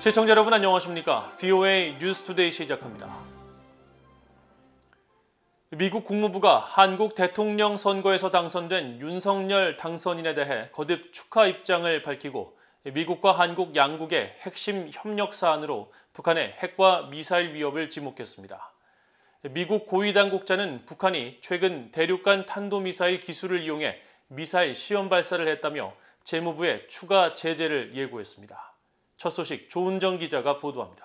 시청자 여러분 안녕하십니까? v o a 뉴스투데이 시작합니다. 미국 국무부가 한국 대통령 선거에서 당선된 윤석열 당선인에 대해 거듭 축하 입장을 밝히고 미국과 한국 양국의 핵심 협력 사안으로 북한의 핵과 미사일 위협을 지목했습니다. 미국 고위 당국자는 북한이 최근 대륙간 탄도미사일 기술을 이용해 미사일 시험 발사를 했다며 재무부에 추가 제재를 예고했습니다. 첫 소식 조은정 기자가 보도합니다.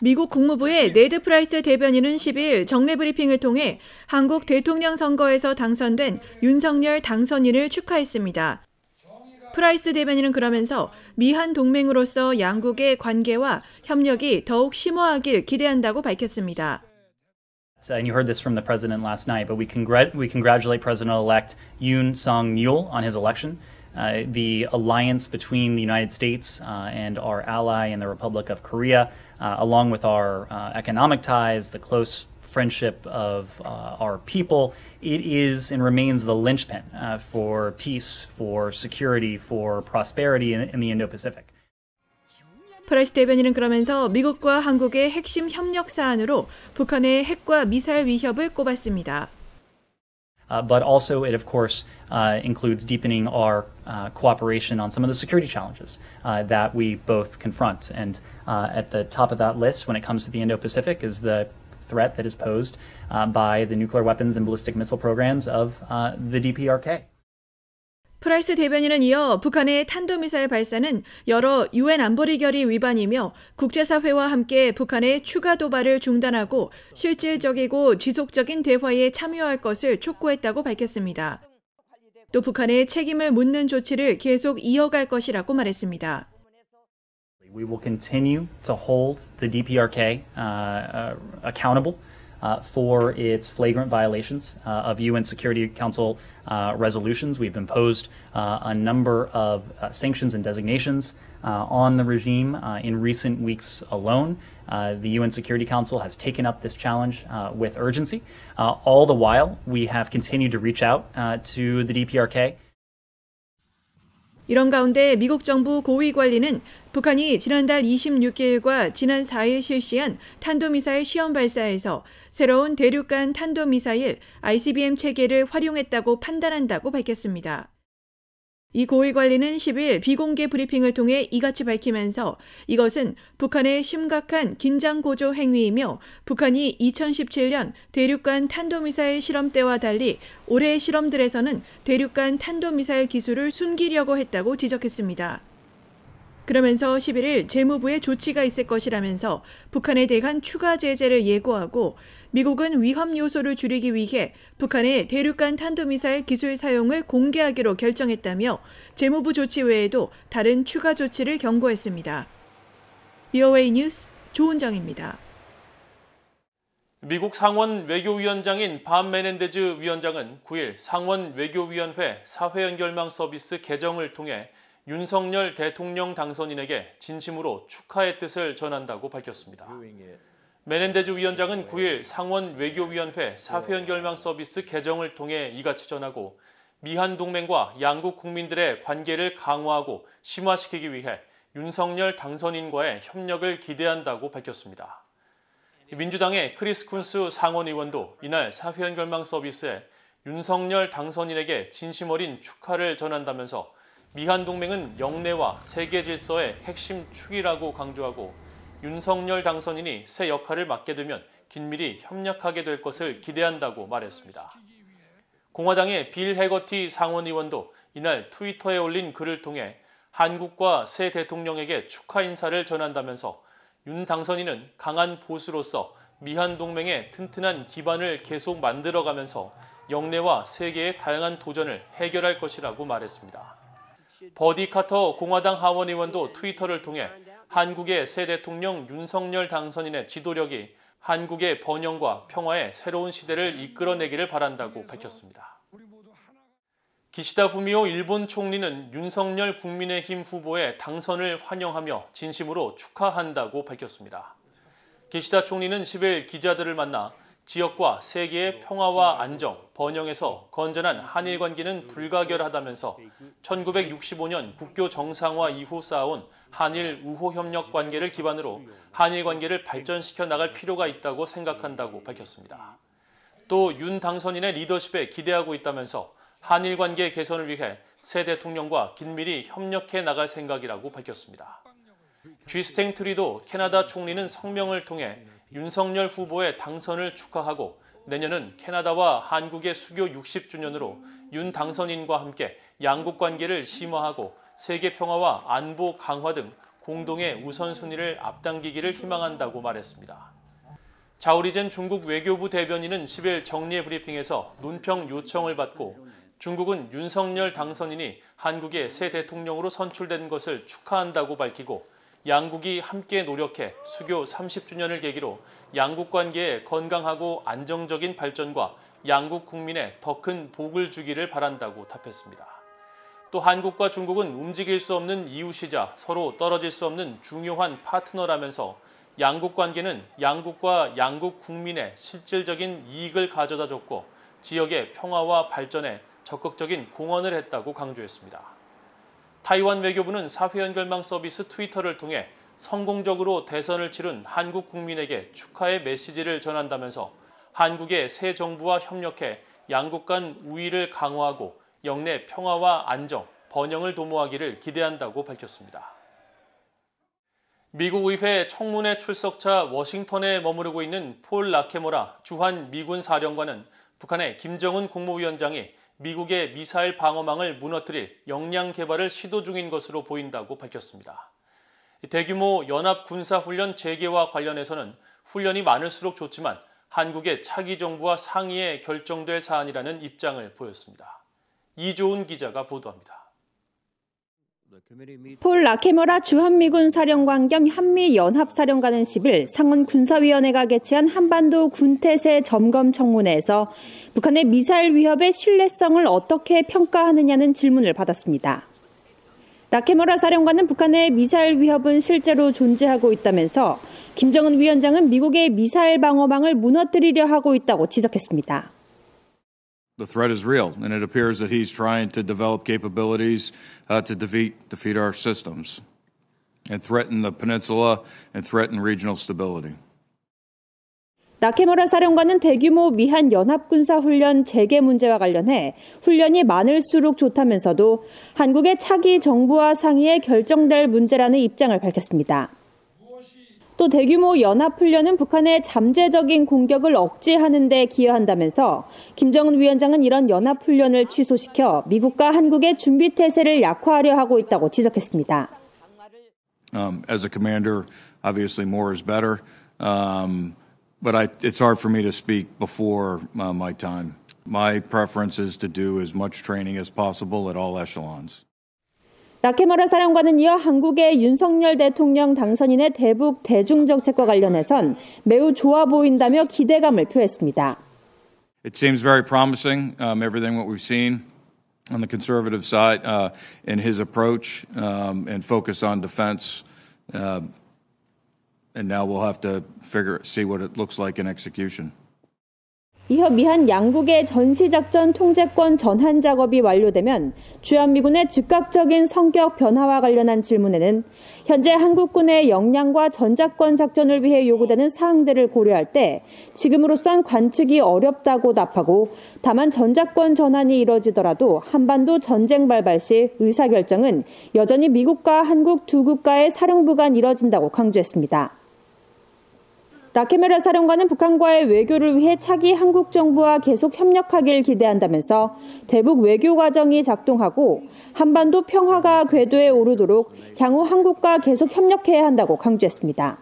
미국 국무부의 네드 프라이스 대변인은 10일 정례 브리핑을 통해 한국 대통령 선거에서 당선된 윤석열 당선인을 축하했습니다. 프라이스 대변인은 그러면서 미한 동맹으로서 양국의 관계와 협력이 더욱 심화하길 기대한다고 밝혔습니다. Uh, and you heard this from the president last night, but we, congrat u l a t e President-elect Yoon s o n g m u l on his election. uh, the alliance between the United States uh, and our ally in the Republic of Korea, uh, along with our uh, economic ties, the close friendship of our people, it is and remains the linchpin for peace, for security, for prosperity in, in the Indo Pacific. 프라이스 대변인은 그러면서 미국과 한국의 핵심 협력 사안으로 북한의 핵과 미사일 위협을 꼽았습니다. Uh, but also it, of course, uh, includes deepening our uh, cooperation on some of the security challenges that we both confront. And at the top of that list, when it comes to the Indo-Pacific, is the threat that is posed by the nuclear weapons and ballistic missile programs of the DPRK. 프라이스 대변인은 이어 북한의 탄도미사일 발사는 여러 유엔 안보리 결의 위반이며 국제사회와 함께 북한의 추가 도발을 중단하고 실질적이고 지속적인 대화에 참여할 것을 촉구했다고 밝혔습니다. 또 북한의 책임을 묻는 조치를 계속 이어갈 것이라고 말했습니다. We will continue to hold the DPRK uh, uh, accountable. uh, for its flagrant violations uh, of UN Security Council uh, resolutions. We've imposed uh, a number of uh, sanctions and designations on the regime in recent weeks alone. the UN Security Council has taken up this challenge with urgency. all the while, we have continued to reach out to the DPRK. 이런 가운데 미국 정부 고위 관리는 북한이 지난달 26일과 지난 4일 실시한 탄도미사일 시험 발사에서 새로운 대륙간 탄도미사일 ICBM 체계를 활용했다고 판단한다고 밝혔습니다. 이 고위관리는 10일 비공개 브리핑을 통해 이같이 밝히면서 이것은 북한의 심각한 긴장고조 행위이며 북한이 2017년 대륙간 탄도미사일 실험 때와 달리 올해 실험들에서는 대륙간 탄도미사일 기술을 숨기려고 했다고 지적했습니다. 그러면서 11일 재무부의 조치가 있을 것이라면서 북한에 대한 추가 제재를 예고하고 미국은 위험 요소를 줄이기 위해 북한의 대륙간 탄도미사일 기술 사용을 공개하기로 결정했다며 재무부 조치 외에도 다른 추가 조치를 경고했습니다. VOA 뉴스 조은정입니다. 미국 상원 외교위원장인 밤 메넨데즈 위원장은 9일 상원 외교위원회 사회연결망 서비스 개정을 통해 윤석열 대통령 당선인에게 진심으로 축하의 뜻을 전한다고 밝혔습니다. 메넨데즈 위원장은 9일 상원 외교위원회 사회연 결망 서비스 개정을 통해 이같이 전하고 미한 동맹과 양국 국민들의 관계를 강화하고 심화시키기 위해 윤석열 당선인과의 협력을 기대한다고 밝혔습니다. 민주당의 크리스 쿤스 상원의원도 이날 사회연 결망 서비스에 윤석열 당선인에게 진심 어린 축하를 전한다면서 미한 동맹은 영내와 세계 질서의 핵심 축이라고 강조하고 윤석열 당선인이 새 역할을 맡게 되면 긴밀히 협력하게 될 것을 기대한다고 말했습니다. 공화당의 빌 해거티 상원의원도 이날 트위터에 올린 글을 통해 한국과 새 대통령에게 축하 인사를 전한다면서 윤 당선인은 강한 보수로서 미한 동맹의 튼튼한 기반을 계속 만들어가면서 영내와 세계의 다양한 도전을 해결할 것이라고 말했습니다. 버디 카터 공화당 하원의원도 트위터를 통해 한국의 새 대통령 윤석열 당선인의 지도력이 한국의 번영과 평화의 새로운 시대를 이끌어내기를 바란다고 밝혔습니다. 기시다 후미오 일본 총리는 윤석열 국민의힘 후보의 당선을 환영하며 진심으로 축하한다고 밝혔습니다. 기시다 총리는 10일 기자들을 만나 지역과 세계의 어, 평화와 안정, 번영에서 건전한 한일 관계는 음, 불가결하다면서 1965년 음, 음, 국교 정상화 이후 쌓아온 한일 우호 협력 관계를 기반으로 한일 관계를 발전시켜 나갈 필요가 있다고 생각한다고 밝혔습니다. 또 윤 당선인의 리더십에 기대하고 있다면서 한일 관계 개선을 위해 새 대통령과 긴밀히 협력해 나갈 생각이라고 밝혔습니다. 쥐스탱 트리도 캐나다 총리는 성명을 통해 윤석열 후보의 당선을 축하하고 내년은 캐나다와 한국의 수교 60주년으로 윤 당선인과 함께 양국 관계를 심화하고 세계 평화와 안보 강화 등 공동의 우선순위를 앞당기기를 희망한다고 말했습니다. 자우리젠 중국 외교부 대변인은 10일 정례 브리핑에서 논평 요청을 받고 중국은 윤석열 당선인이 한국의 새 대통령으로 선출된 것을 축하한다고 밝히고 양국이 함께 노력해 수교 30주년을 계기로 양국 관계의 건강하고 안정적인 발전과 양국 국민의 더 큰 복을 주기를 바란다고 답했습니다. 또 한국과 중국은 움직일 수 없는 이웃이자 서로 떨어질 수 없는 중요한 파트너라면서 양국 관계는 양국과 양국 국민의 실질적인 이익을 가져다 줬고 지역의 평화와 발전에 적극적인 공헌을 했다고 강조했습니다. 타이완 외교부는 사회연결망 서비스 트위터를 통해 성공적으로 대선을 치른 한국 국민에게 축하의 메시지를 전한다면서 한국의 새 정부와 협력해 양국 간 우위를 강화하고 영내 평화와 안정, 번영을 도모하기를 기대한다고 밝혔습니다. 미국 의회 총문회 출석차 워싱턴에 머무르고 있는 폴 라케모라 주한 미군 사령관은 북한의 김정은 국무위원장이 미국의 미사일 방어망을 무너뜨릴 역량 개발을 시도 중인 것으로 보인다고 밝혔습니다. 대규모 연합 군사훈련 재개와 관련해서는 훈련이 많을수록 좋지만 한국의 차기 정부와 상의해 결정될 사안이라는 입장을 보였습니다. 이조은 기자가 보도합니다. 폴 라케머라 주한미군 사령관 겸 한미연합사령관은 10일 상원 군사위원회가 개최한 한반도 군태세 점검 청문회에서 북한의 미사일 위협의 신뢰성을 어떻게 평가하느냐는 질문을 받았습니다. 라케머라 사령관은 북한의 미사일 위협은 실제로 존재하고 있다면서 김정은 위원장은 미국의 미사일 방어망을 무너뜨리려 하고 있다고 지적했습니다. The threat is real, and it appears that he's trying to develop capabilities uh, to defeat, defeat our systems and threaten the peninsula and threaten regional stability. 나케모라 사령관은 대규모 미한 연합군사 훈련 재개 문제와 관련해 훈련이 많을수록 좋다면서도 한국의 차기 정부와 상의에 결정될 문제라는 입장을 밝혔습니다. 또 대규모 연합훈련은 북한의 잠재적인 공격을 억제하는 데 기여한다면서 김정은 위원장은 이런 연합훈련을 취소시켜 미국과 한국의 준비태세를 약화하려 하고 있다고 지적했습니다. Um, as a commander, obviously more is better. Um, but I, it's hard for me to speak before uh, my time. My preference is to do as much training as possible at all echelons. 나케마라 사령관은 이어 한국의 윤석열 대통령 당선인의 대북 대중정책과 관련해선 매우 좋아 보인다며 기대감을 표했습니다. It seems very promising, um, everything what we've seen on the conservative side uh, in his approach um, and focus on defense. Uh, and now we'll have to figure see what it looks like in execution. 이어 미한 양국의 전시작전 통제권 전환 작업이 완료되면 주한미군의 즉각적인 성격 변화와 관련한 질문에는 현재 한국군의 역량과 전작권 작전을 위해 요구되는 사항들을 고려할 때 지금으로선 관측이 어렵다고 답하고 다만 전작권 전환이 이뤄지더라도 한반도 전쟁 발발 시 의사결정은 여전히 미국과 한국 두 국가의 사령부 간 이뤄진다고 강조했습니다. 라키메라 사령관은 북한과의 외교를 위해 차기 한국 정부와 계속 협력하길 기대한다면서 대북 외교 과정이 작동하고 한반도 평화가 궤도에 오르도록 향후 한국과 계속 협력해야 한다고 강조했습니다.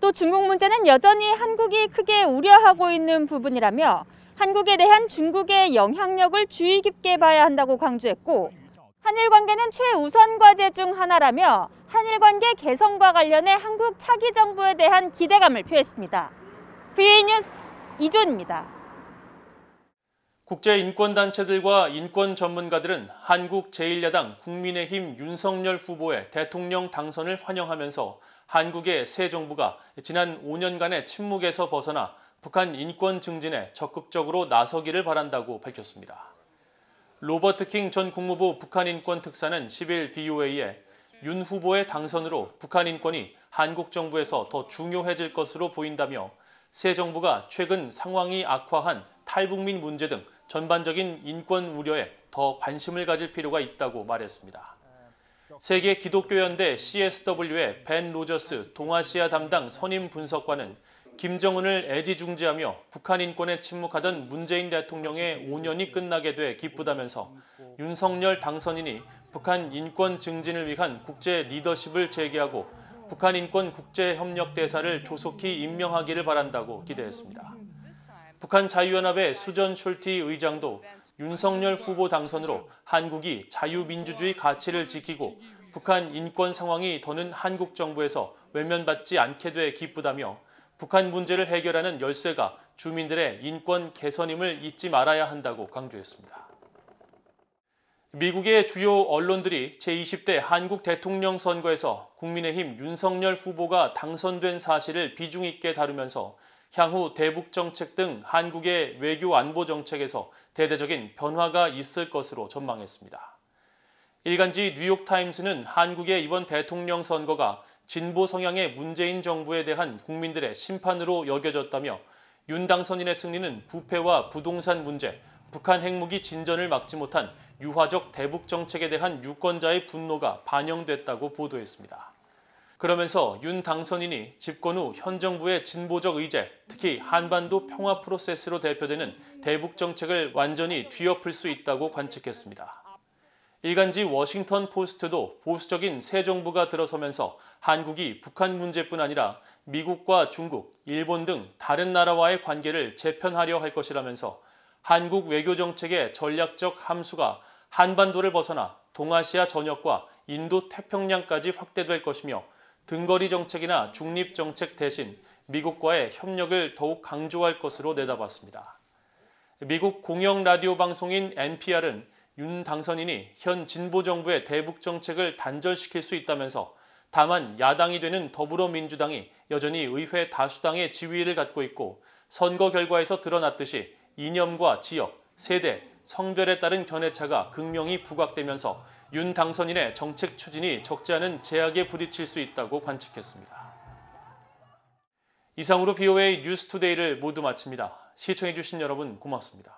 또 중국 문제는 여전히 한국이 크게 우려하고 있는 부분이라며 한국에 대한 중국의 영향력을 주의 깊게 봐야 한다고 강조했고 한일 관계는 최우선 과제 중 하나라며 한일 관계 개선과 관련해 한국 차기 정부에 대한 기대감을 표했습니다. VA 뉴스 이조입니다. 국제인권단체들과 인권 전문가들은 한국 제1야당 국민의힘 윤석열 후보의 대통령 당선을 환영하면서 한국의 새 정부가 지난 5년간의 침묵에서 벗어나 북한 인권 증진에 적극적으로 나서기를 바란다고 밝혔습니다. 로버트 킹 전 국무부 북한인권 특사는 10일 v o a 에윤 후보의 당선으로 북한인권이 한국 정부에서 더 중요해질 것으로 보인다며 새 정부가 최근 상황이 악화한 탈북민 문제 등 전반적인 인권 우려에 더 관심을 가질 필요가 있다고 말했습니다. 세계 기독교연대 CSW의 벤 로저스 동아시아 담당 선임 분석관은 김정은을 애지중지하며 북한 인권에 침묵하던 문재인 대통령의 5년이 끝나게 돼 기쁘다면서 윤석열 당선인이 북한 인권 증진을 위한 국제 리더십을 재개하고 북한 인권 국제협력대사를 조속히 임명하기를 바란다고 기대했습니다. 북한 자유연합의 수전 숄티 의장도 윤석열 후보 당선으로 한국이 자유민주주의 가치를 지키고 북한 인권 상황이 더는 한국 정부에서 외면받지 않게 돼 기쁘다며 북한 문제를 해결하는 열쇠가 주민들의 인권 개선임을 잊지 말아야 한다고 강조했습니다. 미국의 주요 언론들이 제20대 한국 대통령 선거에서 국민의힘 윤석열 후보가 당선된 사실을 비중 있게 다루면서 향후 대북 정책 등 한국의 외교 안보 정책에서 대대적인 변화가 있을 것으로 전망했습니다. 일간지 뉴욕타임스는 한국의 이번 대통령 선거가 진보 성향의 문재인 정부에 대한 국민들의 심판으로 여겨졌다며 윤 당선인의 승리는 부패와 부동산 문제, 북한 핵무기 진전을 막지 못한 유화적 대북 정책에 대한 유권자의 분노가 반영됐다고 보도했습니다. 그러면서 윤 당선인이 집권 후 현 정부의 진보적 의제, 특히 한반도 평화 프로세스로 대표되는 대북 정책을 완전히 뒤엎을 수 있다고 관측했습니다. 일간지 워싱턴 포스트도 보수적인 새 정부가 들어서면서 한국이 북한 문제뿐 아니라 미국과 중국, 일본 등 다른 나라와의 관계를 재편하려 할 것이라면서 한국 외교 정책의 전략적 함수가 한반도를 벗어나 동아시아 전역과 인도 태평양까지 확대될 것이며 등거리 정책이나 중립 정책 대신 미국과의 협력을 더욱 강조할 것으로 내다봤습니다. 미국 공영 라디오 방송인 NPR은 윤 당선인이 현 진보 정부의 대북 정책을 단절시킬 수 있다면서 다만 야당이 되는 더불어민주당이 여전히 의회 다수당의 지위를 갖고 있고 선거 결과에서 드러났듯이 이념과 지역, 세대, 성별에 따른 견해차가 극명히 부각되면서 윤 당선인의 정책 추진이 적지 않은 제약에 부딪힐 수 있다고 관측했습니다. 이상으로 BOA 뉴스투데이를 모두 마칩니다. 시청해주신 여러분 고맙습니다.